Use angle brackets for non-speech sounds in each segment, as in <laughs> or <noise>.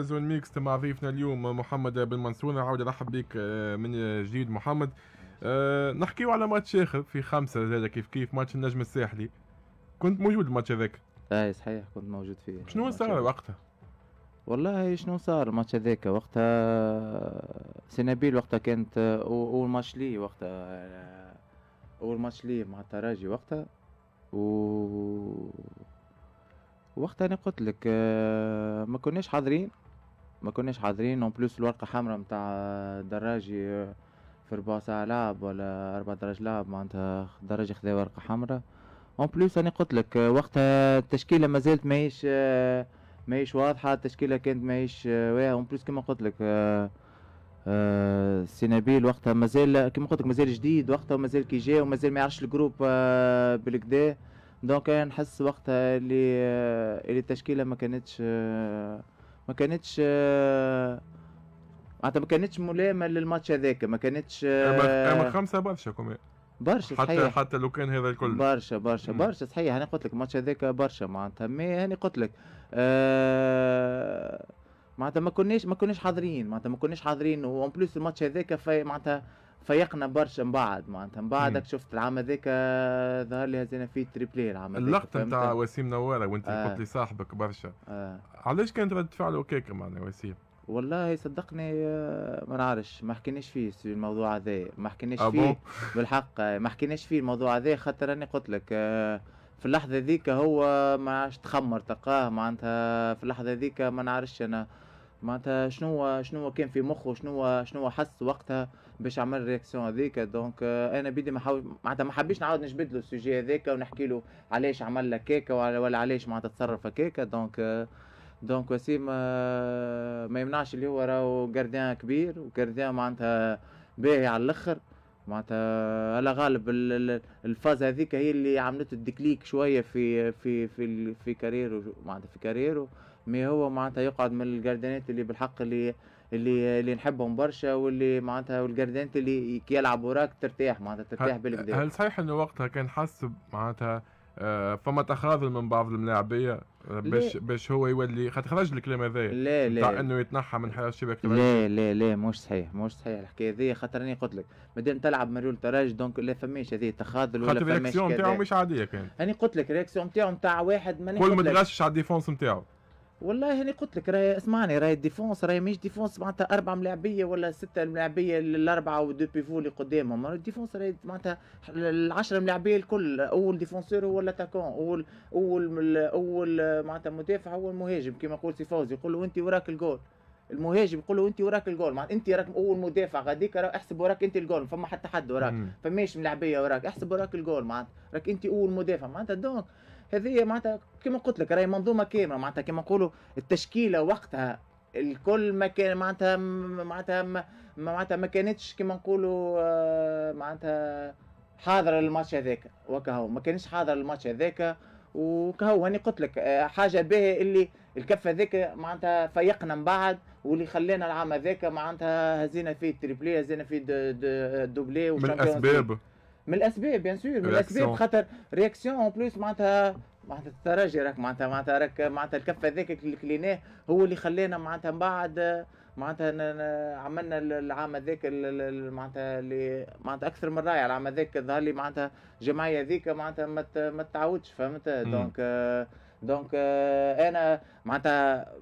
زون ميكس مع ضيفنا اليوم محمد بن منصور نعاود نرحب بك آه، من جديد محمد آه، نحكيو على ماتش اخر في خمسه زاد كيف كيف ماتش النجم الساحلي كنت موجود الماتش هذاك اي صحيح كنت موجود فيه شنو صار وقتها والله شنو صار الماتش هذاك وقتها سينابيل وقتها كانت اول ماتش لي وقتها آه، اول ماتش لي مع التراجي وقتها و وقتها انا قلت لك ما كناش حاضرين ما كناش حاضرين اون بلوس الورقه حمراء نتاع دراجي في ربع ساعه لعب ولا اربع دراج لعب معناتها دراجي خذا ورقه حمراء اون بلوس انا قلت لك وقتها التشكيله ما زالت ماهيش ماهيش واضحه التشكيله كانت ماهيش واه اون بلوس كما قلت لك سينابيل وقتها مازال كما قلت لك مازال جديد وقتها مازال كي جا ومازال ما يعرفش الجروب بالكدا دونك نحس وقتها اللي اللي التشكيله ما كانتش ما كانتش معناتها ما كانتش ملامه للماتش هذاك ما كانتش اما خمسه برشا كومي برشا حتى صحيح. حتى لو كان هذا الكل برشا برشا برشا صحيح انا قلت لك الماتش هذاك برشا معناتها مي انا قلت لك آه معناتها ما كناش ما كناش حاضرين معناتها ما كناش حاضرين وان بليس الماتش هذاك معناتها فيقنا برشا من بعد معناتها من بعدك شفت العام هذاك آه، ظهر لي هزينا فيه تريبلي العام هذاك اللقطه نتاع وسيم نواره وانت آه. قلت لي صاحبك برشا آه. علاش كانت رد فعله هكاك معناها وسيم؟ والله صدقني آه، ما نعرفش ما حكيناش فيه الموضوع هذا ما حكيناش آه، فيه <laughs> بالحق ما حكيناش فيه الموضوع هذا خاطر راني قلت لك في اللحظه ذيك هو ما عادش تخمر تلقاه معناتها في اللحظه ذيك ما نعرفش انا معناتها شنو شنو كان في مخه شنو شنو حس وقتها باش عمل الرياكسيون هذيك دونك آه، انا بدي ما حاول معناتها ما حبيش نعاود نجبد له السوجي هذاك ونحكي له علاش عمل لك هكاك ولا علاش معناتها تصرف هكاك دونك دونك وسيم ما يمنعش اللي هو راهو جارديان كبير وجارديان معناتها باهي على الاخر معناتها على غالب الفاز هذيك هي اللي عملته الديكليك شويه في في في في كاريرو معناتها في كاريرو مي هو معناتها يقعد من الجاردينات اللي بالحق اللي اللي اللي نحبهم برشا واللي معناتها والجردانت اللي كي يلعب وراك ترتاح معناتها ترتاح بالكدا هل صحيح انه وقتها كان حاس معناتها آه، فما تخاذل من بعض الملاعبيه آه، باش باش هو يولي خاطر خرج الكلام هذايا لا لا انه يتنحى من حياه الشباك لا لا لا مش صحيح مش صحيح الحكايه هذه خاطر انا قلت لك مادام تلعب مريول تراج دونك لا فماش هذه تخاذل ولا فماش خاطر الرياكسيون نتاعو مش عاديه كانت انا قلت لك الرياكسيون نتاعو نتاع واحد ماني كل ما تغشش على الديفونس نتاعو والله هني قلت لك راهي اسمعني راهي ديفونس راهي مش ديفونس معناتها اربع ملاعبيه ولا سته ملاعبيه الاربعه ودو بيفو اللي قدامهم الديفونس راهي معناتها العشره ملاعبيه الكل اول ديفونسور هو الاتاكون اول اول اول معناتها مدافع هو المهاجم كما يقول سي فوزي يقول له انت وراك الجول المهاجم يقول له انت وراك الجول معناتها انت راك اول مدافع غاديك احسب وراك انت الجول فما حتى حد وراك فماش ملاعبيه وراك احسب وراك الجول معناتها راك انت اول مدافع معناتها دونك هذه معناتها كما قلت لك راهي منظومه كامله معناتها كما نقولوا التشكيله وقتها الكل ما كان معناتها معناتها معناتها ما كانتش كما نقولوا آه، معناتها حاضر للماتش هذاك وكهو ما كانش حاضر للماتش هذاك وكهو هاني قلت لك آه، حاجه باهية اللي الكف هذاك معناتها فيقنا من بعد واللي خلانا العام هذاك معناتها هزينا فيه التريبلي هزينا فيه الدوبلي من الاسباب من الاسباب بيان سور من الاسباب خاطر رياكسيون اون بليس معناتها معناتها الترجي راك معناتها معناتها راك معناتها الكف هذاك اللي كليناه هو اللي خلانا معناتها من بعد معناتها عملنا العام هذاك معناتها اللي معناتها اكثر من رائع العام هذاك ظهر لي معناتها الجمعيه هذيك معناتها ما تعاودش فهمت دونك دونك انا معناتها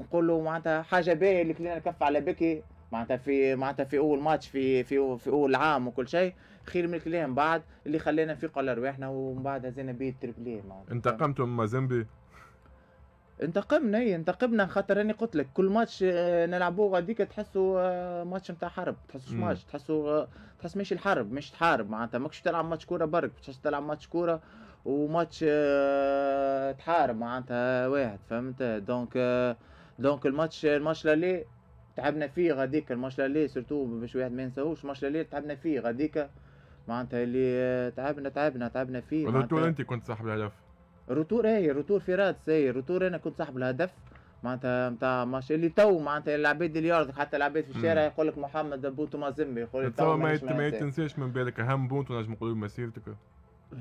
نقول له معناتها حاجه باهيه اللي كلينا الكف على بكي معناتها في معناتها في اول ماتش في في في اول عام وكل شيء خير من الكلام بعد اللي خلينا نفيقوا على رواحنا ومن بعد هزينا بيه التريبلي إيه، انتقمتم مازيمبي انتقمنا اي انتقمنا خاطر راني قلت لك كل ماتش آه، نلعبوه غاديك تحسوا آه، ماتش نتاع حرب تحسوا ماتش آه، تحسوا تحس ماشي الحرب مش تحارب معناتها ماكش تلعب ماتش كوره برك تحس تلعب ماتش كوره وماتش تحارب معناتها واحد فهمت دونك دونك الماتش الماتش اللي تعبنا فيه غاديك الماتش لالي سورتو باش واحد ما ينساهوش الماتش لالي تعبنا فيه غاديك معناتها اللي تعبنا تعبنا تعبنا فيه الروتور انت كنت صاحب الهدف الروتور اي الروتور في راد اي الروتور انا كنت صاحب الهدف معناتها نتاع ماتش اللي تو معناتها العباد اللي يعرض حتى العباد في الشارع يقول لك محمد بونتو مازم يقول لك ما, ما تنساش من بالك اهم بونتو نجم نقولوا مسيرتك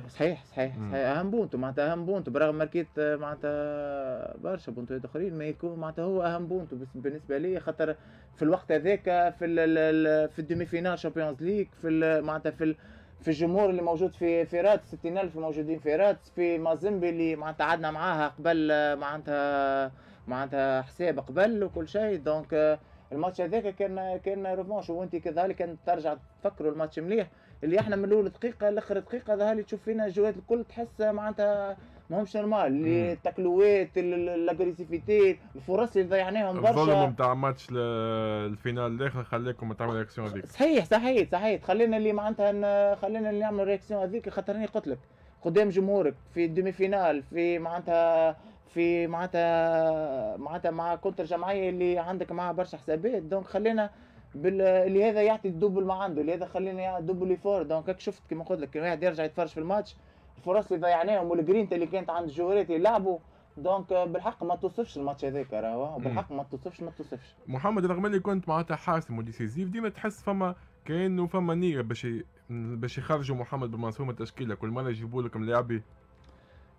صحيح صحيح صحيح اهم بونتو معناتها اهم بونتو برغم ماركيت آه، معناتها برشا بونتو اخرين ما يكون معناتها هو اهم بونتو بالنسبه لي خاطر في الوقت هذاك في الـ في الدومي فينال شامبيونز ليغ في معناتها في في الجمهور اللي موجود في في راتس 60000 موجودين في راتس في مازيمبي اللي معناتها قعدنا معاها قبل آه، معناتها معناتها حساب قبل وكل شيء دونك آه، الماتش هذاك كان كان ريفونش وانت كذلك كان ترجع تفكروا الماتش مليح اللي احنا من الاول دقيقه لاخر دقيقه ظهر لي تشوف فينا الجوات الكل تحس معناتها ماهمش نورمال اللي التكلوات الاجريسيفيتي الفرص اللي ضيعناهم برشا الظلم نتاع ماتش الفينال الاخر خلاكم تعملوا رياكسيون هذيك صحيح صحيح صحيح خلينا اللي معناتها خلينا اللي نعمل رياكسيون هذيك خاطر انا قلت لك قدام جمهورك في الدومي فينال في معناتها في معناتها معناتها مع كونتر جمعيه اللي عندك معها برشا حسابات دونك خلينا بال... اللي هذا يعطي الدوبل ما عنده اللي هذا خلينا يعطي الدوبل يفور دونك هكا شفت كيما قلت لك كان واحد يرجع يتفرج في الماتش الفرص اللي ضيعناهم والجرينتا اللي كانت عند الجوهرات يلعبوا دونك بالحق ما توصفش الماتش هذاك راهو بالحق ما توصفش ما توصفش محمد رغم اني كنت معناتها حاسم وديسيزيف ديما تحس فما كانه فما نيه باش باش يخرجوا محمد بالمنصور من التشكيله كل مره يجيبوا لك ملاعبي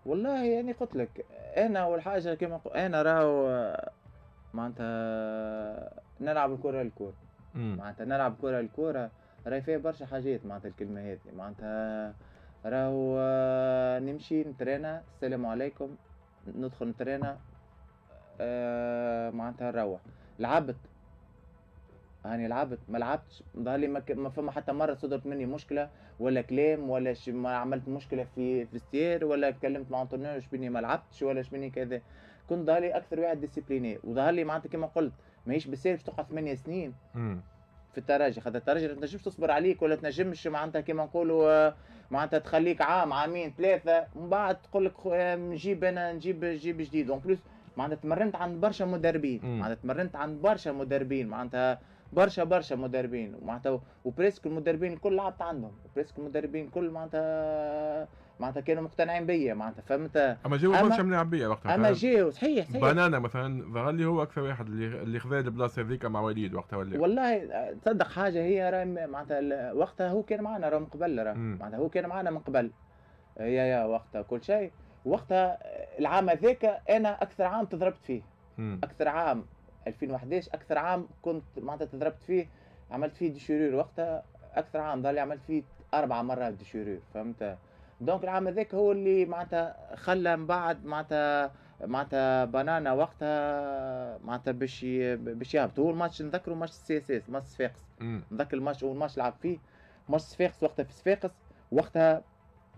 والله يعني قلت لك انا اول حاجه كما انا راهو معناتها نلعب الكره الكره معناتها نلعب كره الكره راهي فيها برشا حاجات معناتها الكلمه هذه معناتها راهو آه، نمشي نترينا السلام عليكم ندخل نترينا آه، معناتها نروح لعبت هاني لعبت ما لعبتش ظهر لي ما, فما حتى مره صدرت مني مشكله ولا كلام ولا ش... ما عملت مشكله في في ولا تكلمت مع انطونيو شبيني ما لعبتش ولا شبيني كذا كنت ظهر لي اكثر واحد ديسيبليني وظهر لي معناتها كما قلت ماهيش بالساهل تقعد ثمانية سنين في الترجي خاطر الترجي ما تنجمش تصبر عليك ولا تنجمش معناتها كيما نقولوا آه، معناتها تخليك عام عامين ثلاثه من بعد تقول لك نجيب انا نجيب نجيب جديد اون بليس معناتها تمرنت عند برشا مدربين معناتها تمرنت عند برشا مدربين معناتها برشا برشا مدربين معناتها وبريسك المدربين الكل لعبت عندهم بريسك المدربين الكل معناتها معناتها كانوا مقتنعين بيا معناتها فهمت اما جيو برشا ملاعب بيا وقتها اما جيو صحيح صحيح بنانا مثلا ظهر لي هو اكثر واحد اللي خذا البلاصه هذيك مع وليد وقتها ولا والله تصدق حاجه هي راهي معناتها وقتها هو كان معنا راه من قبل راه معناتها هو كان معنا من قبل يا يا وقتها كل شيء وقتها العام هذاك انا اكثر عام تضربت فيه اكثر عام 2011 اكثر عام كنت معناتها تضربت فيه عملت فيه ديشورير وقتها اكثر عام ظهر لي عملت فيه اربع مرات ديشورير فهمت دونك العام هذاك هو اللي معناتها خلى من بعد معناتها معناتها بنانا وقتها معناتها باش باش يهبط هو الماتش نذكره ماتش سي اس اس ماتش صفاقس نذكر الماتش اول ماتش لعب فيه ماتش صفاقس وقتها في صفاقس وقتها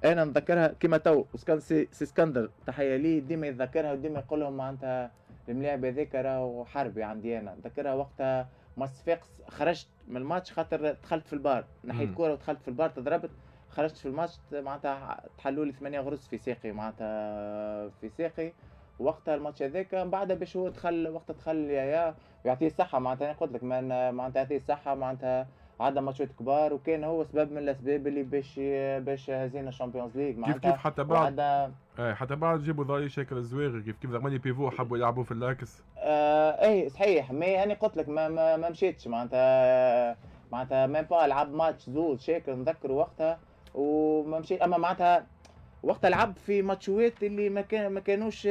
انا نذكرها كيما تو سي, اسكندر تحيه ليه ديما يتذكرها وديما يقول لهم معناتها الملاعب هذاك راهو حربي عندي انا نذكرها وقتها ماتش صفاقس خرجت من الماتش خاطر دخلت في البار نحيت كوره ودخلت في البار تضربت خرجت في الماتش معناتها تحلوا لي ثمانية غرز في ساقي معناتها في ساقي وقتها الماتش هذاك من بعدها باش هو دخل وقتها دخل يا يعطيه الصحة معناتها أنا قلت لك معناتها يعطيه الصحة معناتها عدى ماتشات كبار وكان هو سبب من الاسباب اللي باش باش هزينا الشامبيونز ليغ معناتها كيف كيف حتى بعد اي حتى بعد جابوا ضاي شكل الزواغي كيف كيف زمان بيفو حبوا يلعبوا في اللاكس آه اي صحيح مي انا قلت لك ما, ما, ما مشيتش معناتها معناتها ميم با لعب ماتش زوز شاكر نذكر وقتها وما مشي اما معناتها وقت لعب في ماتشوات اللي ما كان ما كانوش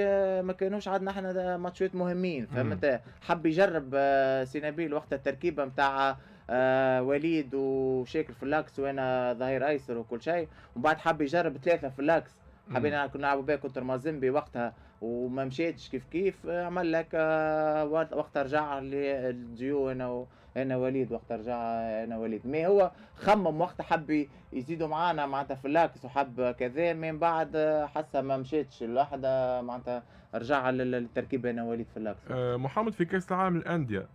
ما كانوش عندنا احنا ماتشوات مهمين فهمت حب يجرب آه، سينابيل وقت التركيبه نتاع آه، وليد وشاكر في اللاكس وانا ظهير ايسر وكل شيء وبعد حب يجرب ثلاثه في اللاكس حبينا كنا نلعبوا بها كونتر مازيمبي وقتها وما مشيتش كيف كيف عمل لك آه، وقت رجع للديو انا و... انا وليد وقت رجع انا وليد مي هو خمم وقت حب يزيدوا معانا معناتها في اللاكس وحب كذا من بعد آه، حس ما مشيتش الوحده آه، معناتها رجع للتركيبه انا وليد في اللاكس محمد في كاس العالم الانديه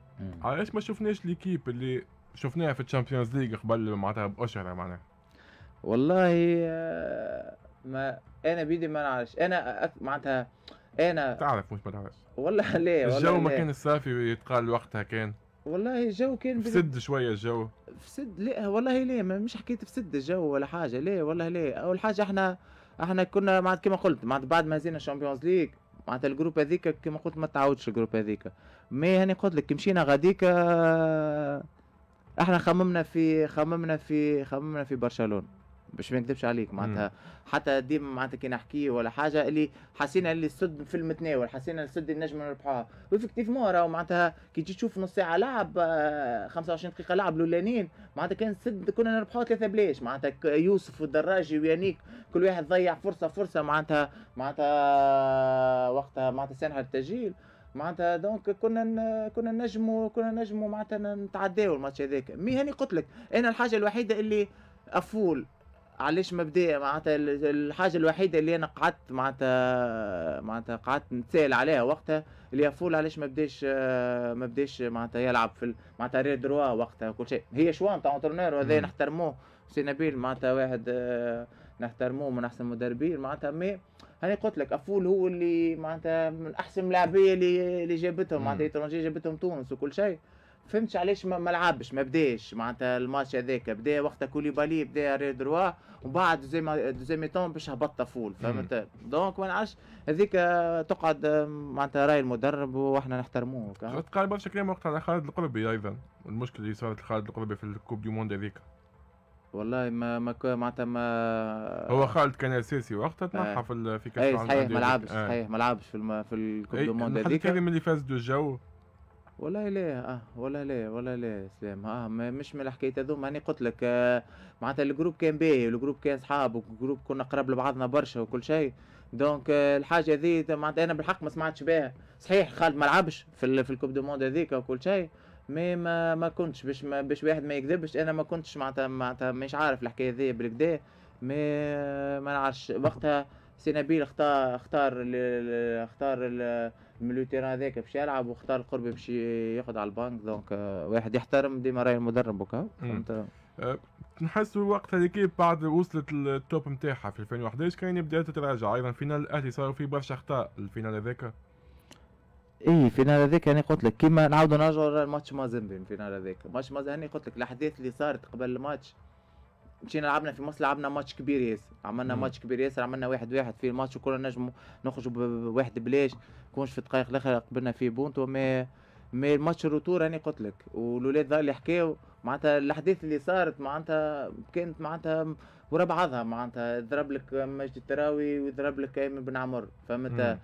علاش ما شفناش ليكيب اللي شفناها في الشامبيونز ليغ قبل معناتها باشهر معناها والله ما انا بيدي ما نعرفش انا معناتها إيه، انا تعرف مش ما تعرفش والله <laughs> ليه والله الجو ما كان صافي يتقال وقتها كان والله الجو كان فسد شويه الجو فسد لا والله ليه مش حكيت فسد الجو ولا حاجه ليه والله ليه اول حاجه احنا احنا كنا مع كما قلت مع بعد ما زينا الشامبيونز ليغ معناتها الجروب هذيك كما قلت ما تعاودش الجروب هذيك مي هاني قلت لك مشينا غاديك آه، احنا خممنا في خممنا في خممنا في برشلونه باش ما نكذبش عليك معناتها حتى ديما معناتها كي نحكي ولا حاجه اللي حسينا اللي السد في المتناول حسينا السد النجم نربحوها مو راهو معناتها كي تجي تشوف نص ساعه لعب 25 آه، دقيقه لعب الاولانيين معناتها كان السد كنا نربحوها ثلاثه بلاش معناتها يوسف والدراجي ويانيك كل واحد ضيع فرصه فرصه معناتها معناتها وقتها معناتها سانحه التسجيل معناتها دونك كنا كنا نجموا كنا نجموا معناتها نتعداو الماتش هذاك مي هاني قلت لك انا الحاجه الوحيده اللي افول علاش مبدئيا معناتها الحاجه الوحيده اللي انا قعدت معناتها معناتها قعدت نتسائل عليها وقتها اللي فول علاش ما بداش آه، ما بداش معناتها يلعب في معناتها ري دروا وقتها كل شيء هي شوان تاع انترنور وهذا نحترموه سي نبيل معناتها واحد آه، نحترموه من احسن المدربين معناتها مي هاني قلت لك افول هو اللي معناتها من احسن لاعبيه اللي اللي جابتهم معناتها جابتهم تونس وكل شيء فهمتش علاش ما, لعبش ما بداش معناتها الماتش هذاك بدا وقتها كوليبالي بدا ري دروا بعد دوزيام دوزيام تون باش هبط فول فهمت دونك ما نعرفش هذيك تقعد معناتها راي المدرب واحنا نحترموه قال برشا كلام وقت على خالد القربي ايضا المشكله اللي صارت لخالد القربي في الكوب دي موند هذيك والله ما ما معناتها ما هو خالد كان اساسي وقتها إيه. تنحى في في إيه، كاس العالم صحيح ما لعبش إيه. صحيح ما لعبش في الكوب دي موند هذيك من اللي فاز دو الجو والله لا اه ولا لا ولا لا سلام اه مش من الحكايات هذوما انا قلت لك آه معناتها الجروب كان باهي والجروب كان صحاب والجروب كنا قراب لبعضنا برشا وكل شيء دونك آه الحاجة هذي معناتها انا بالحق ما سمعتش بها صحيح خالد ما لعبش في, ال- في الكوب دو موند هذيك وكل شيء مي ما ما كنتش باش ما باش واحد ما يكذبش انا ما كنتش معناتها معناتها مش عارف الحكاية هذي بالكدا مي آه، ما نعرفش وقتها سي نبيل اختار اختار اختار الملوتيرا هذاك باش يلعب واختار قربي باش ياخذ على البنك دونك آه، واحد يحترم ديما راي المدرب وكا فهمت آه، نحس الوقت هذيك بعد وصلت التوب نتاعها في 2011 كان بدات تتراجع ايضا فينال الاهلي صاروا فيه برشا اخطاء الفينال هذاك اي فينال هذاك انا قلت لك كيما نعاودوا نرجعوا الماتش مازيمبي الفينال هذاك ماتش انا قلت لك الاحداث اللي صارت قبل الماتش مشينا لعبنا في مصر لعبنا ماتش كبير ياسر عملنا ماتش كبير ياسر عملنا واحد واحد في الماتش وكنا نجمو نخرج بواحد بلاش كونش في الدقائق الاخر قبلنا في بونتو مي مي الماتش الروتور راني قلت لك والولاد اللي حكاو معناتها الاحداث اللي صارت معناتها كانت معناتها ورا بعضها معناتها ضرب لك مجد التراوي وضرب لك ايمن بن عمر فهمت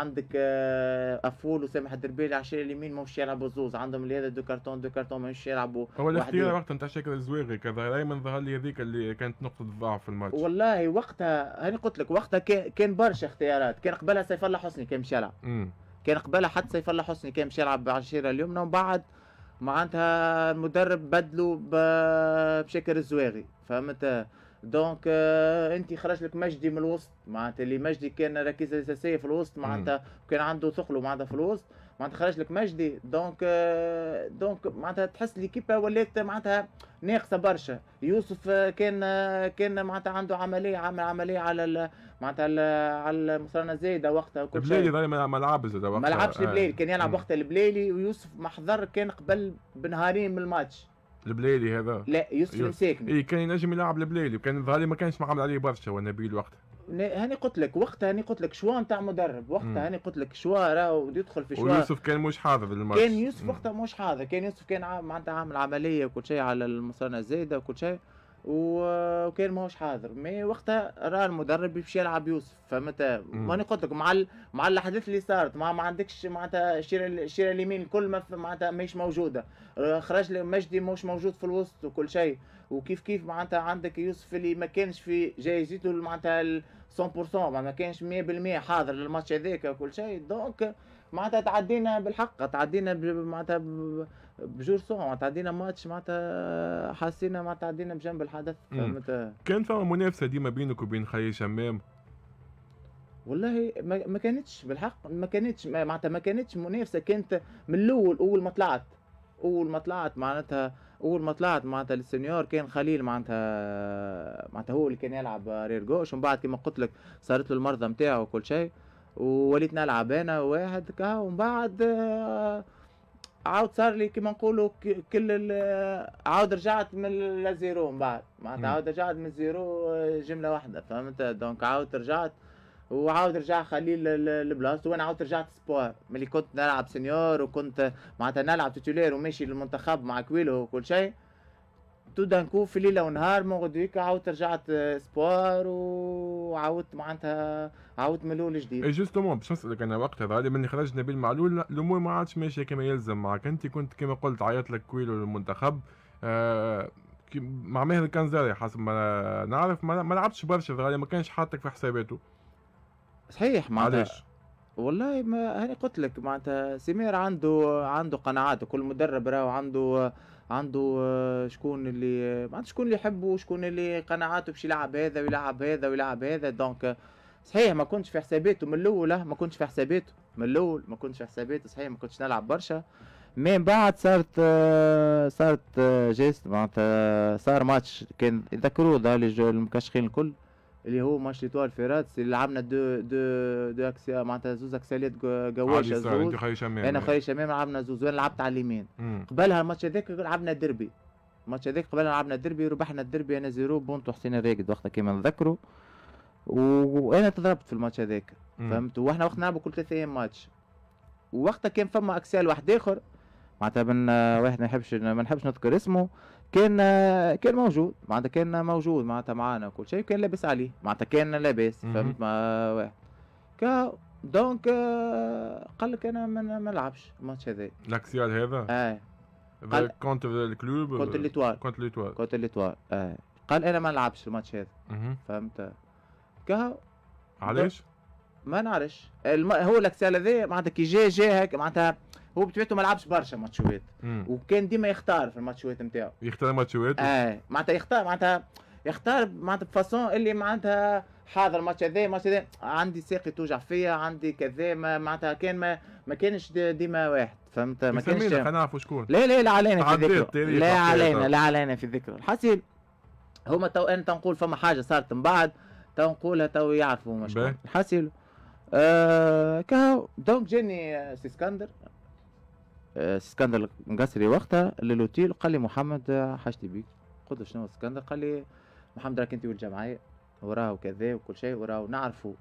عندك آه، افول وسامح الدربيلي على الشارع اليمين ماهوش يلعبوا زوز عندهم اللي هذا دو كارتون دو كارتون ماهوش يلعبوا هو الاختيار وقتها نتاع شكل الزويغي كذا دائما ظهر لي هذيك اللي كانت نقطه ضعف في الماتش والله وقتها هاني قلت لك وقتها كان برشا اختيارات كان قبلها سيف الله حسني كان مش يلعب كان قبلها حتى سيف الله حسني كان مش يلعب على الشارع اليمنى ومن بعد معناتها المدرب بدلو بشكل الزواغي فهمت دونك آه انت خرج لك مجدي من الوسط معناتها اللي مجدي كان ركيزه اساسيه في الوسط معناتها كان عنده ثقله معناتها في الوسط معناتها خرج لك مجدي دونك آه، دونك معناتها تحس ليكيبا ولات معناتها ناقصه برشا يوسف آه، كان آه، كان معناتها عنده عمليه عمل عمليه على معناتها على المصرانه زايده وقتها وكل شيء البلالي ما لعبش وقتها ما لعبش البلالي كان يلعب وقتها البلالي ويوسف محضر كان قبل بنهارين من الماتش البلالي هذا لا يوسف, يوسف. اي كان ينجم يلعب البلالي وكان ظهري ما كانش معامل عليه برشا ونبيل وقتها هاني قلت لك وقتها هاني قلت لك شوا نتاع مدرب وقتها هاني قلت لك شوا راهو يدخل في شوا ويوسف كان مش حاضر بالماتش كان يوسف وقتها مش حاضر كان يوسف كان معناتها عامل عمليه وكل شيء على المصانع الزايده وكل شيء وكان ماهوش حاضر مي وقتها راه المدرب باش يلعب يوسف فهمت ماني قلت لك مع ال... مع الاحداث اللي صارت ما, ما عندكش معناتها الشيره الشير اليمين الكل ما معناتها ماهيش موجوده آه، خرج مجدي ماهوش موجود في الوسط وكل شيء وكيف كيف معناتها عندك يوسف اللي ما كانش في جايزته معناتها 100% ما كانش 100% حاضر للماتش هذاك وكل شيء دونك معناتها تعدينا بالحق تعدينا معناتها بجور سوا معناتها عدينا ماتش معناتها حسينا معناتها عدينا بجنب الحدث فهمت كان فما منافسه ديما بينك وبين خي شمام والله ما كانتش بالحق ما كانتش معناتها ما كانتش منافسه كانت من الاول اول ما طلعت اول ما طلعت معناتها اول ما طلعت معناتها السنيور كان خليل معناتها معناتها هو اللي كان يلعب رير جوش ومن بعد كما قلت لك صارت له المرضى نتاعو وكل شيء ووليت نلعب انا واحد كا ومن بعد آه عاود صار لي كيما نقولوا كل عاود رجعت من الزيرو من بعد معناتها عاود رجعت من الزيرو آه، جمله واحده فهمت دونك عاود رجعت وعاود رجع خليل لبلاصته وانا عاود رجعت سبور ملي كنت نلعب سينيور وكنت معناتها نلعب تيتولير وماشي للمنتخب مع كويلو وكل شيء تو دانكو في ليله ونهار مونغودويكا عاودت رجعت آه، سبوار وعاودت معناتها عاودت من الاول جديد. اي جوستومون باش نسالك انا وقتها ظهر من اللي خرج نبيل معلول الامور ما عادش ماشيه كما يلزم معك انت كنت كما قلت عيط لك كويلو للمنتخب آه مع ماهر الكنزاري حسب ما نعرف ما, لعبتش برشا غالي ما كانش حاطك في حساباته. صحيح معناتها علاش؟ والله ما هاني قلت لك معناتها سمير عنده عنده قناعات وكل مدرب راهو عنده عنده آه، شكون اللي آه، ما شكون اللي يحبه وشكون اللي قناعاته باش يلعب هذا ويلعب هذا ويلعب هذا دونك آه، صحيح ما كنتش في حساباته من الاول ما كنتش في حساباته من الاول ما كنتش في حساباته صحيح ما كنتش نلعب برشا من بعد صارت صارت جيست معناتها صار ماتش كان يذكروه ده المكشخين الكل اللي هو ماتش ليتوال فيراتس اللي لعبنا دو دو دو اكسيا معناتها زوز اكسيالات جواش زوز انا خير شمام لعبنا زوز وانا لعبت على اليمين قبلها الماتش هذاك لعبنا ديربي الماتش هذاك قبلها لعبنا ديربي ربحنا الديربي انا زيرو بونتو حسين الراقد وقتها كيما نذكره وانا تضربت في الماتش هذاك فهمت واحنا وقت نلعبوا كل ثلاث ايام ماتش وقتها كان فما اكسيال واحد اخر معناتها من واحد ما نحبش ما نحبش نذكر اسمه كان كان موجود معناتها كان موجود معناتها معانا وكل شيء وكان لابس عليه معناتها كان لابس فهمت ما واحد كا دونك قال لك انا ما نلعبش الماتش هذا لاكسيال هذا؟ ايه قال كونت الكلوب كونت ليتوال كونت ليتوال كونت ليتوال ايه قال انا ما نلعبش الماتش هذا فهمت كا علاش؟ ما نعرفش الم... هو الاكسيال هذا معناتها كي جا جا هكا معناتها هو بطبيعته ما لعبش برشا ماتشوات وكان ديما يختار في الماتشوات نتاعو يختار ماتشوات اه معناتها يختار معناتها يختار معناتها بفاسون اللي معناتها حاضر الماتش هذا ماتش هذا عندي ساقي توجع فيا عندي كذا معناتها كان ما ما كانش ديما واحد فهمت ما كانش خلينا نعرفوا شكون لا لا لا علينا في ذكره لا علينا لا علينا في ذكره الحسيب هما تو انا تنقول فما حاجه صارت من بعد تو نقولها تو يعرفوا مش الحسيب آه كاو دونك جاني آه، سي اسكندر اسكندر آه، المقصري وقتها للوتيل قال لي محمد آه، حاجتي بيك قلت شنو اسكندر قال لي محمد راك انت والجمعيه وراه وكذا وكل شيء وراه نعرفوا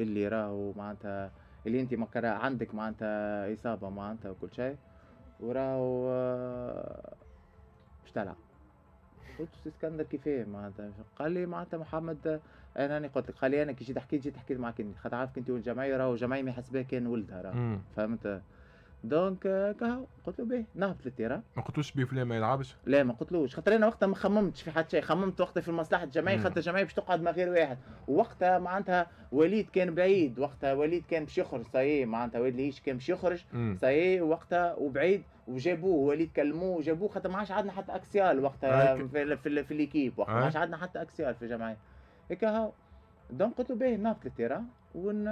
اللي راهو معناتها اللي انت مكرا عندك معناتها اصابه معناتها وكل شيء وراهو باش آه، تلعب قلت اسكندر كيفاه معناتها قال لي معناتها محمد انا راني قلت لك قال لي انا كي جيت حكيت جيت حكيت معك انت خاطر عارفك انت والجمعيه راهو جمعيه ما يحسبها كان ولدها راه فهمت دونك آه، كهو قلت له باهي نهبط للتيرا ما قلتلوش بيه فلان ما يلعبش لا ما قلتلوش خاطر انا وقتها ما خممتش في حد شيء خممت وقتها في المصلحه الجماعيه خاطر الجمعيه باش تقعد ما غير واحد وقتها معناتها وليد كان بعيد وقتها وليد كان باش يخرج صاي معناتها وليد ليش كان باش يخرج صاي وقتها وبعيد وجابوه وليد كلموه وجابوه خاطر ما عادش عندنا حتى اكسيال وقتها في, في, في, في الاكيب وقتها ما عادش عندنا حتى اكسيال في الجمعيه هكا هاو دونك قلت له باهي نهبط للتيرا ون...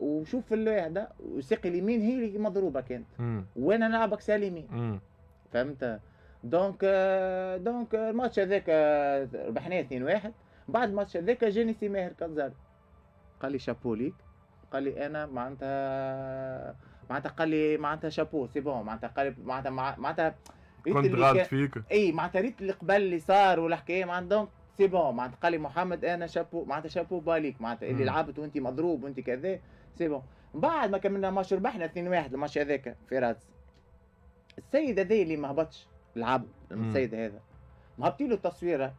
وشوف اللوح ده وساق اليمين هي اللي مضروبه كانت وانا نلعبك سالمين فهمت دونك دونك الماتش هذاك ربحناه 2 1 بعد الماتش هذاك جاني سي ماهر كنزار قال لي شابو ليك قال لي انا معناتها معناتها قال لي معناتها شابو سي بون معناتها قال لي معناتها معناتها كنت غلط فيك اي معناتها ريت اللي قبل اللي صار والحكايه معناتها دونك سي بون معناتها قال لي محمد انا شابو معناتها شابو باليك معناتها اللي لعبت وانت مضروب وانت كذا سي بون بعد ما كملنا ماتش ربحنا 2-1 الماتش هذاك في راس السيد هذا اللي ما هبطش لعب السيد هذا مهبطي له تصويره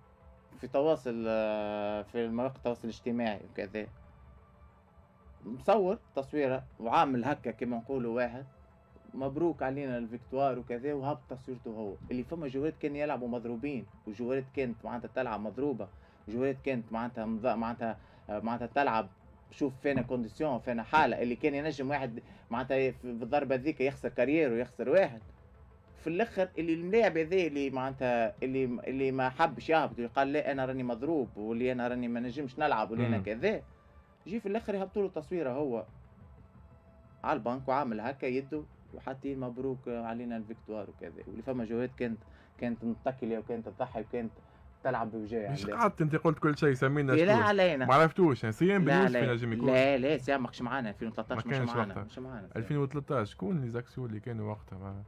في تواصل آه، في مواقع التواصل الاجتماعي وكذا مصور تصويره وعامل هكا كما نقولوا واحد مبروك علينا الفيكتوار وكذا وهبط تصويرته هو اللي فما جوارد كان يلعبوا مضروبين وجوارد كانت معناتها تلعب مضروبه جوات كانت معناتها معناتها آه، معناتها تلعب شوف فينا كونديسيون فينا حاله اللي كان ينجم واحد معناتها في الضربه ذيك يخسر كارير ويخسر واحد في الاخر اللي اللاعب هذا اللي معناتها اللي اللي ما حبش يهبط قال لا انا راني مضروب واللي انا راني ما نجمش نلعب واللي انا كذا جي في الاخر يهبطوا له تصويره هو على البنك وعامل هكا يده وحاطين مبروك علينا الفيكتوار وكذا واللي فما جوات كانت كانت متكله وكانت تضحي وكانت تلعب بوجاع مش قعدت انت قلت كل شيء سمينا إيه، لا علينا ما عرفتوش سيام بن في نجم يكون لا لا سيام ماكش معانا 2013 مش معانا مش معانا 2013 شكون لي زاكسيون اللي كانوا وقتها معنا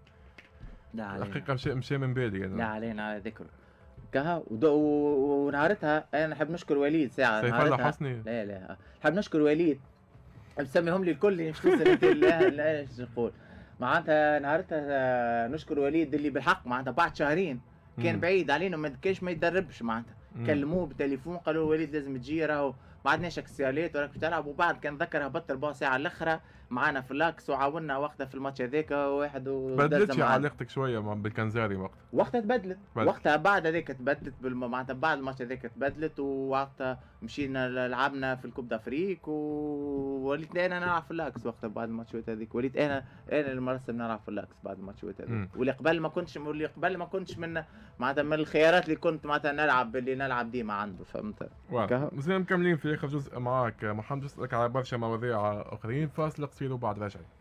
لا علينا الحقيقه مشى مشى من بالي يعني. لا علينا على ذكره كها ونهارتها انا نحب نشكر وليد ساعه سيف الله حسني لا لا نحب نشكر وليد نسميهم لي الكل مش توصل <laughs> نقول معناتها نهارتها آه، نشكر وليد اللي بالحق معناتها بعد شهرين كان بعيد علينا ما كانش ما يدربش معناتها كلموه بالتليفون قالوا وليد لازم تجي راهو ما عدناش وراك تلعب وبعد كان ذكرها بطل ربع ساعه الاخرى معانا لاكس وعاونا وقتها في الماتش هذاك واحد بدلت علاقتك شويه مع بالكنزاري وقتها وقتها تبدلت وقتها بعد هذاك تبدلت بالم... معناتها بعد الماتش هذاك تبدلت ووقتها مشينا لعبنا في الكوب دافريك ووليت انا نلعب في لاكس وقتها بعد الماتش هذاك وليت انا انا المرسم نلعب في لاكس بعد الماتش هذاك واللي قبل ما كنتش واللي قبل ما كنتش من معناتها من الخيارات اللي كنت معناتها نلعب اللي نلعب ديما عنده فهمت مازال مكملين في شيخ جزء معك محمد يسألك على برشا مواضيع آخرين فاصل قصير وبعد راجعين